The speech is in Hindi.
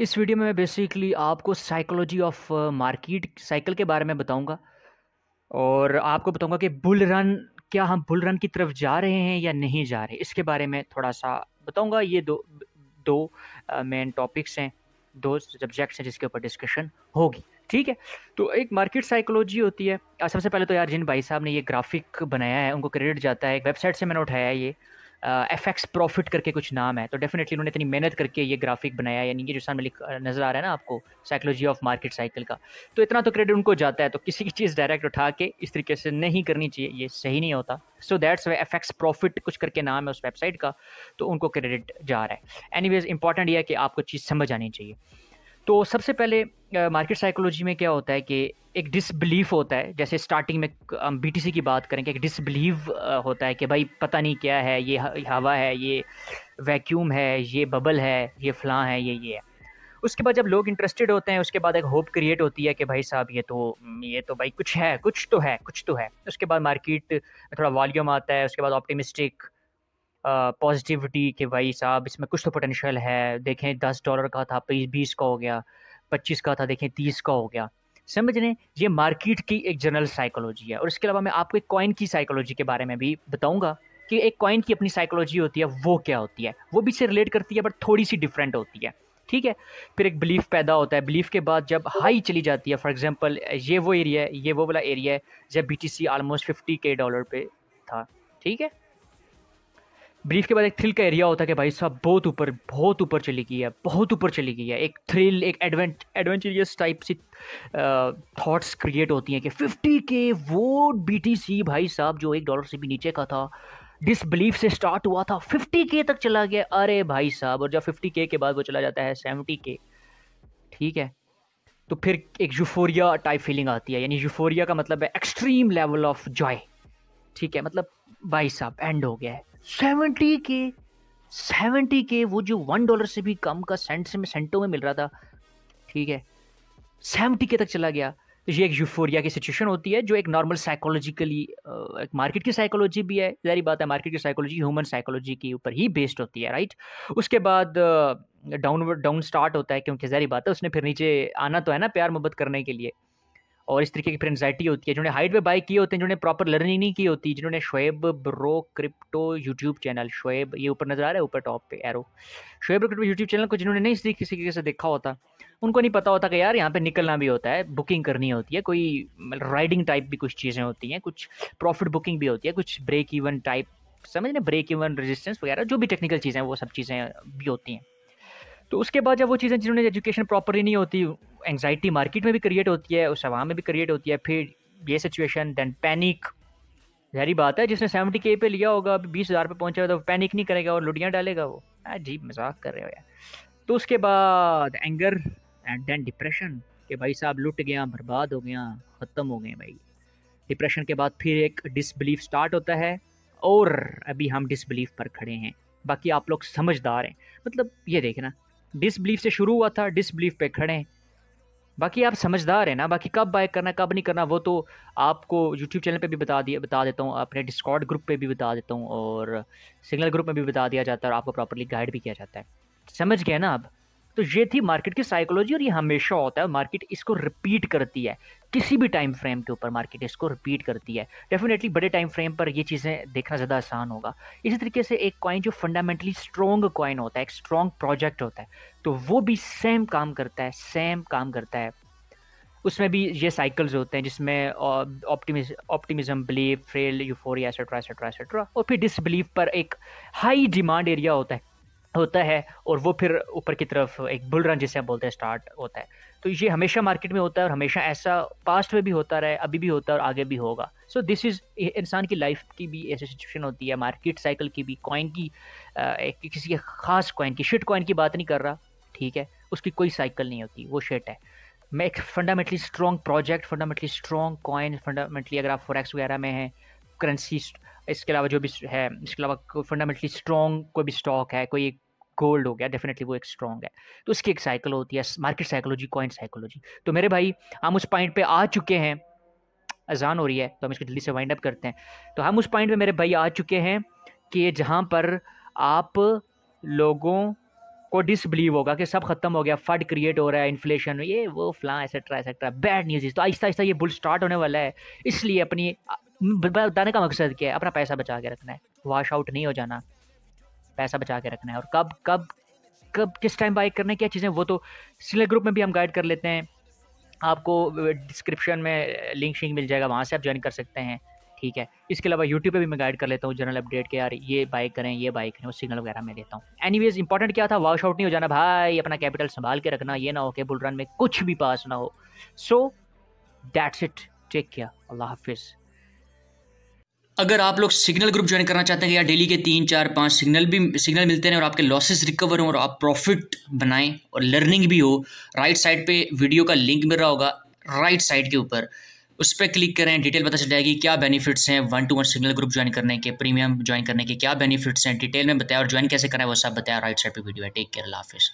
इस वीडियो में मैं बेसिकली आपको साइकोलॉजी ऑफ मार्केट साइकिल के बारे में बताऊंगा और आपको बताऊंगा कि बुल रन क्या हम बुल रन की तरफ जा रहे हैं या नहीं जा रहे इसके बारे में थोड़ा सा बताऊंगा ये दो दो मेन uh, टॉपिक्स हैं दो सब्जेक्ट्स हैं जिसके ऊपर डिस्कशन होगी ठीक है तो एक मार्केट साइकोलॉजी होती है सबसे पहले तो यार जिन भाई साहब ने ये ग्राफिक बनाया है उनको क्रेडिट जाता है एक वेबसाइट से मैंने उठाया है ये एफ एक्स प्रॉफिट करके कुछ नाम है तो डेफिनेटली उन्होंने इतनी मेहनत करके ये ग्राफिक बनाया यानी कि जो सामने लिख नज़र आ रहा है ना आपको साइकोलॉजी ऑफ मार्केट साइकिल का तो इतना तो क्रेडिट उनको जाता है तो किसी की चीज़ डायरेक्ट उठा के इस तरीके से नहीं करनी चाहिए ये सही नहीं होता so that's way F X profit कुछ करके नाम है उस वेबसाइट का तो उनको क्रेडिट जा रहा है एनी वेज इंपॉर्टेंट यह है कि आपको चीज़ समझ आनी चाहिए तो सबसे पहले मार्केट साइकोलॉजी में क्या होता है कि एक डिसबिलीफ होता है जैसे स्टार्टिंग में हम बीटीसी की बात करें कि एक डिसबिलीव होता है कि भाई पता नहीं क्या है ये हवा है ये वैक्यूम है ये बबल है ये फ्लां है ये ये है उसके बाद जब लोग इंटरेस्टेड होते हैं उसके बाद एक होप क्रिएट होती है कि भाई साहब ये तो हम्म, ये तो भाई कुछ है कुछ तो है कुछ तो है उसके बाद मार्केट थोड़ा वॉल्यूम आता है उसके बाद ऑप्टिमिस्टिक पॉजिटिविटी कि भाई साहब इसमें कुछ तो पोटेंशियल है देखें दस डॉलर का था बीस का हो गया पच्चीस का था देखें तीस का हो गया समझ लें ये मार्केट की एक जनरल साइकोलॉजी है और इसके अलावा मैं आपको एक कॉइन की साइकोलॉजी के बारे में भी बताऊंगा कि एक कॉइन की अपनी साइकोलॉजी होती है वो क्या होती है वो भी इसे रिलेट करती है बट थोड़ी सी डिफरेंट होती है ठीक है फिर एक बिलीफ पैदा होता है बिलीफ के बाद जब हाई चली जाती है फॉर एग्ज़ाम्पल ये वो एरिया है ये वो वाला एरिया है जब सी ऑलमोस्ट फिफ्टी के डॉलर पे था ठीक है ब्रीफ के बाद एक थ्रिल का एरिया होता है कि भाई साहब बहुत ऊपर बहुत ऊपर चली गई है बहुत ऊपर चली गई है एक थ्रिल एक एडवेंट एडवेंचरियस टाइप सी थॉट्स क्रिएट होती हैं कि फिफ्टी के वो बी भाई साहब जो एक डॉलर से भी नीचे का था बिलीफ से स्टार्ट हुआ था फिफ्टी के तक चला गया अरे भाई साहब और जब फिफ्टी के के बाद वो चला जाता है सेवनटी के ठीक है तो फिर एक यूफोरिया टाइप फीलिंग आती है यानी यूफोरिया का मतलब है एक्सट्रीम लेवल ऑफ जॉय ठीक है मतलब भाई साहब एंड हो गया है सेवेंटी के सेवेंटी के वो जो वन डॉलर से भी कम का सेंट से सेंटों में मिल रहा था ठीक है सेवेंटी के तक चला गया तो ये एक यूफोरिया की सिचुएशन होती है जो एक नॉर्मल साइकोलॉजिकली एक मार्केट की साइकोलॉजी भी है जारी बात है मार्केट की साइकोलॉजी ह्यूमन साइकोलॉजी के ऊपर ही बेस्ड होती है राइट उसके बाद डाउनवर्ड डाउन स्टार्ट होता है क्योंकि जारी बात है उसने फिर नीचे आना तो है ना प्यार मोहब्बत करने के लिए और इस तरीके की फिर एनजाइटी होती है जिन्होंने हाइट पे बाई किए होते हैं जिन्होंने प्रॉपर लर्निंग नहीं की होती जिन्होंने Shoaib bro crypto YouTube channel Shoaib ये ऊपर नज़र आ रहा है ऊपर टॉप पे arrow Shoaib crypto YouTube channel को जिन्होंने नहीं इस तरीके किसी से देखा होता उनको नहीं पता होता कि यार यहाँ पे निकलना भी होता है बुकिंग करनी होती है कोई राइडिंग मतलब टाइप भी कुछ चीज़ें होती हैं कुछ प्रॉफिट बुकिंग भी होती है कुछ ब्रेक इवन टाइप समझ लें ब्रेक इवन रेजिस्टेंस वगैरह जो भी टेक्निकल चीज़ें हैं वो सब चीज़ें भी होती हैं तो उसके बाद जब वो चीज़ें जिन्होंने एजुकेशन प्रॉपरली नहीं होती एंगजाइटी मार्केट में भी क्रिएट होती है उस हवा में भी क्रिएट होती है फिर ये सिचुएशन दैन पैनिक जहरी बात है जिसने सेवेंटी के पे लिया होगा अभी बीस हज़ार पर पहुंचा तो पैनिक नहीं करेगा और लुडियाँ डालेगा वो अजीब हाँ मजाक कर रहे हो यार तो उसके बाद एंगर एंड देन डिप्रेशन कि भाई साहब लुट गया बर्बाद हो गया ख़त्म हो गए भाई डिप्रेशन के बाद फिर एक डिसबिलीफ स्टार्ट होता है और अभी हम डिसबिलीफ पर खड़े हैं बाकी आप लोग समझदार हैं मतलब ये देखना डिसबिलीफ से शुरू हुआ था डिसबिलीफ पे खड़े हैं बाकी आप समझदार हैं ना बाकी कब बाय करना कब नहीं करना वो तो आपको यूट्यूब चैनल पे भी बता दिया बता देता हूँ अपने डिस्कॉर्ड ग्रुप पे भी बता देता हूँ और सिग्नल ग्रुप में भी बता दिया जाता है और आपको प्रॉपरली गाइड भी किया जाता है समझ गए ना आप तो ये थी मार्केट की साइकोलॉजी और ये हमेशा होता है मार्केट इसको रिपीट करती है किसी भी टाइम फ्रेम के ऊपर मार्केट इसको रिपीट करती है डेफिनेटली बड़े टाइम फ्रेम पर ये चीज़ें देखना ज़्यादा आसान होगा इसी तरीके से एक कॉइन जो फंडामेंटली स्ट्रॉन्ग कॉइन होता है एक स्ट्रॉन्ग प्रोजेक्ट होता है तो वो भी सेम काम करता है सेम काम करता है उसमें भी ये साइकिल्स होते हैं जिसमें ऑप्टिमिज्म बिलीव फ्रेल यूफोरिया एसेट्रा एसेट्रा एसेट्रा और फिर डिसबिलीव पर एक हाई डिमांड एरिया होता है होता है और वो फिर ऊपर की तरफ एक बुल रन जिसे हम बोलते हैं स्टार्ट होता है तो ये हमेशा मार्केट में होता है और हमेशा ऐसा पास्ट में भी होता रहा है अभी भी होता है और आगे भी होगा सो दिस इज़ इंसान की लाइफ की भी ऐसी सिचुएशन होती है मार्केट साइकिल की भी कॉइन की एक किसी खास कॉइन की शिट कॉइन की बात नहीं कर रहा ठीक है उसकी कोई साइकिल नहीं होती वो शिट है मैं एक fundamentally strong project fundamentally strong coin fundamentally अगर आप फोरेक्स वगैरह में हैं करेंसी इसके अलावा जो भी है इसके अलावा फंडामेंटली स्ट्रॉन्ग कोई भी स्टॉक है कोई गोल्ड हो गया डेफिनेटली वो एक स्ट्रॉन्ग है तो उसकी एक साइकिल होती है मार्केट साइकोलॉजी कॉइन साइकोलॉजी तो मेरे भाई हम उस पॉइंट पे आ चुके हैं अजान हो रही है तो हम इसको जल्दी से वाइंड अप करते हैं तो हम उस पॉइंट पे मेरे भाई आ चुके हैं कि जहाँ पर आप लोगों को डिसबिलीव होगा कि सब खत्म हो गया फड क्रिएट हो रहा है इन्फ्लेशन ये वो फ्लां एसेट्रा एसेट्रा बैड न्यूज़ तो आहिस्ता आहिस्ता ये बुल स्टार्ट होने वाला है इसलिए अपनी बताने का मकसद क्या है अपना पैसा बचा के रखना है वाश आउट नहीं हो जाना पैसा बचा के रखना है और कब कब कब किस टाइम बाइक करने क्या चीज़ें वो तो सिले ग्रुप में भी हम गाइड कर लेते हैं आपको डिस्क्रिप्शन में लिंक शिंक मिल जाएगा वहाँ से आप ज्वाइन कर सकते हैं ठीक है इसके अलावा यूट्यूब पे भी मैं गाइड कर लेता हूँ जनरल अपडेट के यार ये बाइक करें ये बाइक करें वो सिग्नल वगैरह मैं देता हूँ एनी वेज इंपॉर्टेंट क्या था वॉश आउट नहीं हो जाना भाई अपना कैपिटल संभाल के रखना ये ना हो कि बुल रन में कुछ भी पास ना हो so that's it take care अल्लाह हाफिज़ अगर आप लोग सिग्नल ग्रुप ज्वाइन करना चाहते हैं या डेली के तीन चार पाँच सिग्नल भी सिग्नल मिलते हैं और आपके लॉसेस रिकवर हो और आप प्रॉफिट बनाएं और लर्निंग भी हो राइट साइड पे वीडियो का लिंक मिल रहा होगा राइट साइड के ऊपर उस पर क्लिक करें डिटेल पता चल जाएगी क्या बेनिफिट्स हैं one two one signal group join करने के प्रीमियम ज्वाइन करने के क्या बेनिफिट्स हैं डिटेल में बताया और ज्वाइन कैसे करें वो सब बताया राइट साइड पर वीडियो है टेक केयर हाफिज़